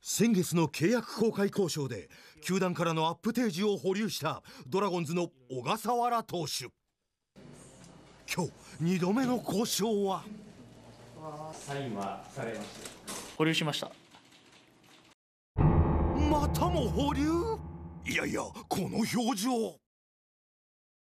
先月の契約公開交渉で球団からのアップテージを保留したドラゴンズの小笠原投手今日2度目の交渉はサインはされました保留しましたまたも保留いやいやこの表情